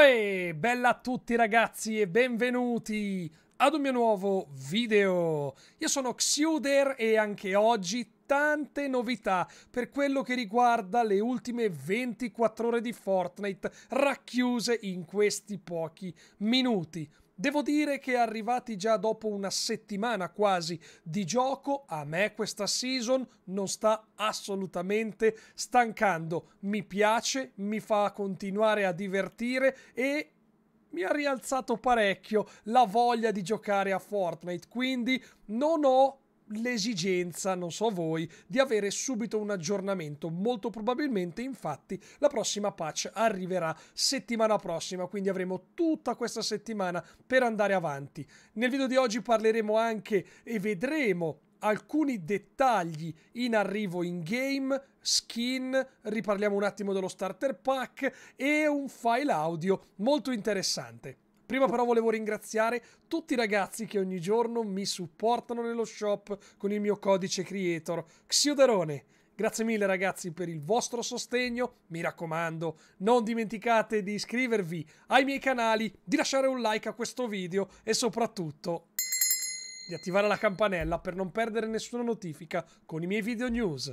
Uè, bella a tutti ragazzi e benvenuti ad un mio nuovo video. Io sono Xuder e anche oggi tante novità per quello che riguarda le ultime 24 ore di Fortnite racchiuse in questi pochi minuti. Devo dire che arrivati già dopo una settimana quasi di gioco, a me questa season non sta assolutamente stancando. Mi piace, mi fa continuare a divertire e mi ha rialzato parecchio la voglia di giocare a Fortnite, quindi non ho l'esigenza, non so voi, di avere subito un aggiornamento. Molto probabilmente, infatti, la prossima patch arriverà settimana prossima, quindi avremo tutta questa settimana per andare avanti. Nel video di oggi parleremo anche e vedremo alcuni dettagli in arrivo in game, skin, riparliamo un attimo dello starter pack e un file audio molto interessante. Prima però volevo ringraziare tutti i ragazzi che ogni giorno mi supportano nello shop con il mio codice creator Xioderone. Grazie mille ragazzi per il vostro sostegno, mi raccomando non dimenticate di iscrivervi ai miei canali, di lasciare un like a questo video e soprattutto di attivare la campanella per non perdere nessuna notifica con i miei video news.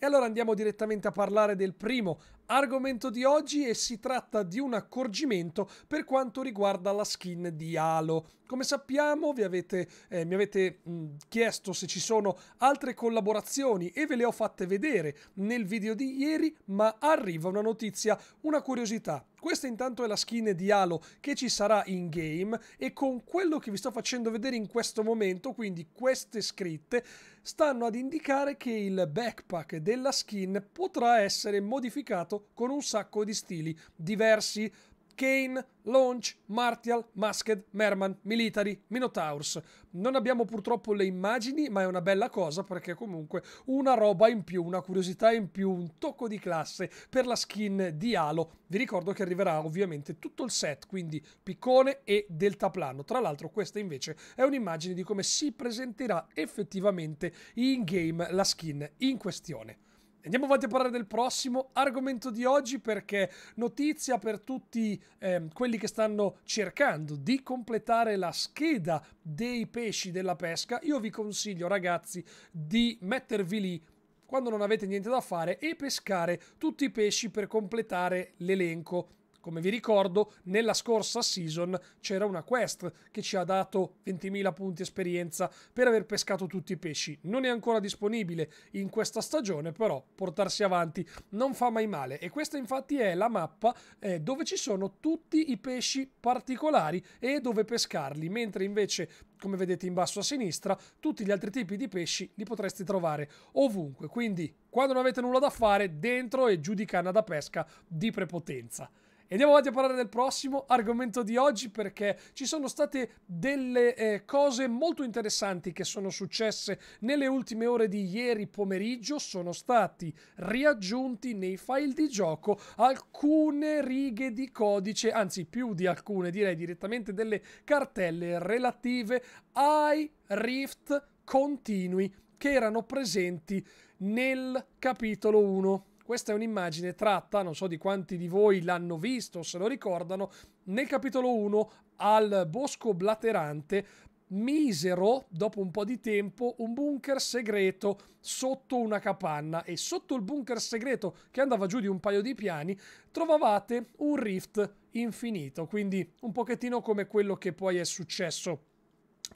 E allora andiamo direttamente a parlare del primo Argomento di oggi e si tratta di un accorgimento per quanto riguarda la skin di Halo. Come sappiamo avete, eh, mi avete mh, mm, chiesto se ci sono altre collaborazioni e ve le ho fatte vedere nel video di ieri, ma arriva una notizia, una curiosità. Questa intanto è la skin di Halo che ci sarà in game e con quello che vi sto facendo vedere in questo momento, quindi queste scritte, stanno ad indicare che il backpack della skin potrà essere modificato con un sacco di stili diversi. Kane, Launch, Martial, Masked, Merman, Military, Minotaurs. Non abbiamo purtroppo le immagini, ma è una bella cosa perché comunque una roba in più, una curiosità in più, un tocco di classe per la skin di Halo. Vi ricordo che arriverà ovviamente tutto il set, quindi piccone e deltaplano. Tra l'altro questa invece è un'immagine di come si presenterà effettivamente in game la skin in questione. Andiamo avanti a parlare del prossimo argomento di oggi perché notizia per tutti eh, quelli che stanno cercando di completare la scheda dei pesci della pesca. Io vi consiglio ragazzi di mettervi lì quando non avete niente da fare e pescare tutti i pesci per completare l'elenco come vi ricordo, nella scorsa season c'era una quest che ci ha dato 20.000 punti esperienza per aver pescato tutti i pesci. Non è ancora disponibile in questa stagione, però portarsi avanti non fa mai male. E questa infatti è la mappa eh, dove ci sono tutti i pesci particolari e dove pescarli, mentre invece come vedete in basso a sinistra, tutti gli altri tipi di pesci li potresti trovare ovunque. Quindi, quando non avete nulla da fare, dentro e giù di canna da pesca di prepotenza. E andiamo avanti a parlare del prossimo argomento di oggi perché ci sono state delle eh, cose molto interessanti che sono successe nelle ultime ore di ieri pomeriggio. Sono stati riaggiunti nei file di gioco alcune righe di codice, anzi più di alcune, direi direttamente delle cartelle relative ai rift continui che erano presenti nel capitolo 1. Questa è un'immagine tratta, non so di quanti di voi l'hanno visto o se lo ricordano, nel capitolo 1 al bosco blaterante misero dopo un po' di tempo un bunker segreto sotto una capanna e sotto il bunker segreto che andava giù di un paio di piani trovavate un rift infinito quindi un pochettino come quello che poi è successo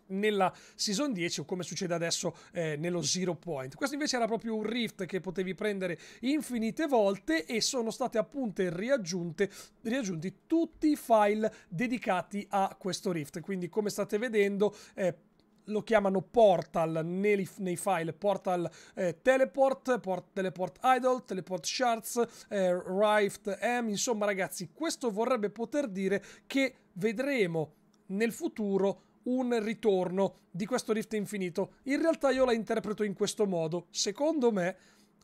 nella season 10 o come succede adesso eh, nello Zero Point. Questo invece era proprio un rift che potevi prendere infinite volte e sono state appunto riaggiunte, riaggiunti tutti i file dedicati a questo rift. Quindi come state vedendo... Eh, lo chiamano portal nei, nei file portal eh, teleport, port, teleport idol, teleport shards, eh, rift m, insomma ragazzi questo vorrebbe poter dire che vedremo nel futuro un ritorno di questo rift infinito. In realtà io la interpreto in questo modo. Secondo me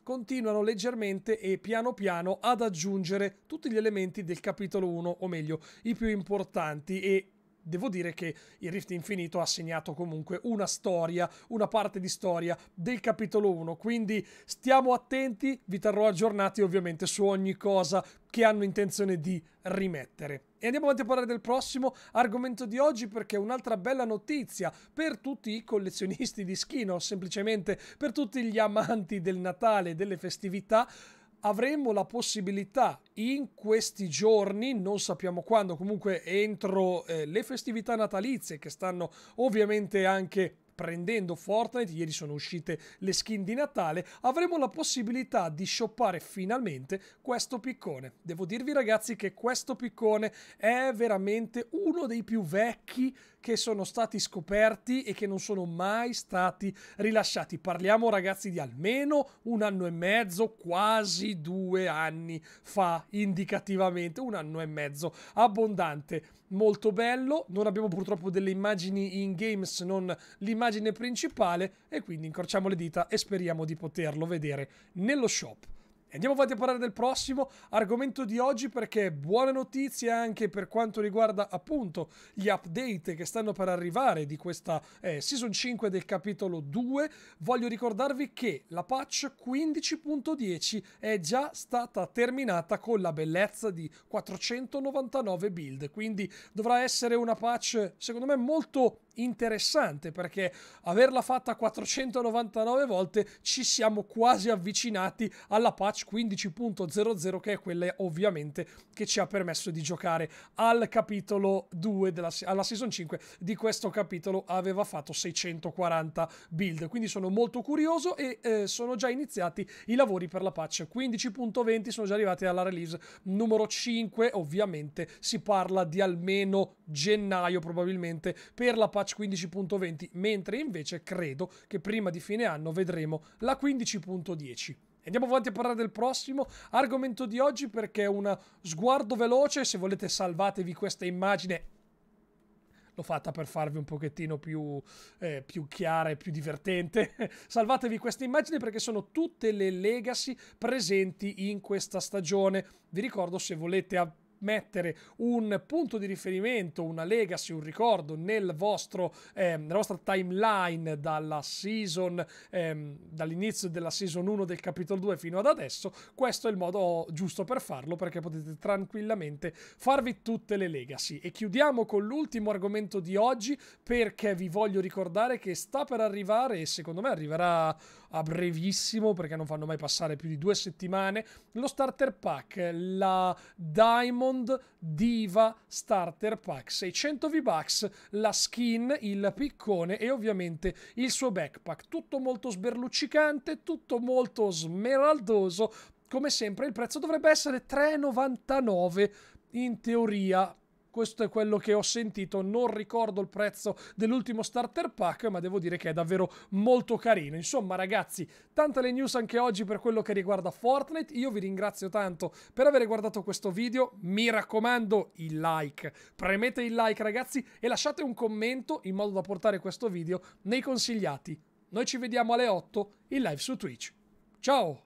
continuano leggermente e piano piano ad aggiungere tutti gli elementi del capitolo 1, o meglio, i più importanti e devo dire che il Rift Infinito ha segnato comunque una storia, una parte di storia del capitolo 1, quindi stiamo attenti, vi terrò aggiornati ovviamente su ogni cosa che hanno intenzione di rimettere. E andiamo avanti a parlare del prossimo argomento di oggi perché è un'altra bella notizia per tutti i collezionisti di skin o semplicemente per tutti gli amanti del Natale e delle festività avremo la possibilità in questi giorni, non sappiamo quando, comunque entro eh, le festività natalizie che stanno ovviamente anche prendendo Fortnite, ieri sono uscite le skin di Natale, avremo la possibilità di shoppare finalmente questo piccone. Devo dirvi ragazzi che questo piccone è veramente uno dei più vecchi che sono stati scoperti e che non sono mai stati rilasciati. Parliamo ragazzi di almeno un anno e mezzo, quasi due anni fa, indicativamente, un anno e mezzo abbondante. Molto bello, non abbiamo purtroppo delle immagini in game se non l'immagine principale e quindi incrociamo le dita e speriamo di poterlo vedere nello shop. Andiamo avanti a parlare del prossimo argomento di oggi perché buone notizie anche per quanto riguarda appunto gli update che stanno per arrivare di questa eh, season 5 del capitolo 2. Voglio ricordarvi che la patch 15.10 è già stata terminata con la bellezza di 499 build, quindi dovrà essere una patch secondo me molto interessante perché averla fatta 499 volte ci siamo quasi avvicinati alla patch 15.00 che è quella ovviamente che ci ha permesso di giocare al capitolo 2 della, alla season 5 di questo capitolo aveva fatto 640 build quindi sono molto curioso e eh, sono già iniziati i lavori per la patch 15.20 sono già arrivati alla release numero 5 ovviamente si parla di almeno gennaio probabilmente per la patch patch 15.20, mentre invece credo che prima di fine anno vedremo la 15.10. Andiamo avanti a parlare del prossimo argomento di oggi perché è un sguardo veloce, se volete salvatevi questa immagine l'ho fatta per farvi un pochettino più, eh, più chiara e più divertente. Salvatevi questa immagine perché sono tutte le legacy presenti in questa stagione. Vi ricordo se volete mettere un punto di riferimento, una legacy, un ricordo nel vostro, eh, nella vostra timeline dalla season, eh, dall'inizio della season 1 del capitolo 2 fino ad adesso, questo è il modo giusto per farlo perché potete tranquillamente farvi tutte le legacy. E chiudiamo con l'ultimo argomento di oggi perché vi voglio ricordare che sta per arrivare e secondo me arriverà a brevissimo perché non fanno mai passare più di due settimane lo starter pack, la Diamond Bond Diva Starter Pack. 600 V-Bucks, la skin, il piccone e ovviamente il suo backpack. Tutto molto sberluccicante, tutto molto smeraldoso. Come sempre il prezzo dovrebbe essere 3,99 in teoria questo è quello che ho sentito, non ricordo il prezzo dell'ultimo starter pack, ma devo dire che è davvero molto carino. Insomma, ragazzi, tante le news anche oggi per quello che riguarda Fortnite. Io vi ringrazio tanto per aver guardato questo video. Mi raccomando, il like. Premete il like, ragazzi, e lasciate un commento in modo da portare questo video nei consigliati. Noi ci vediamo alle 8 in live su Twitch. Ciao!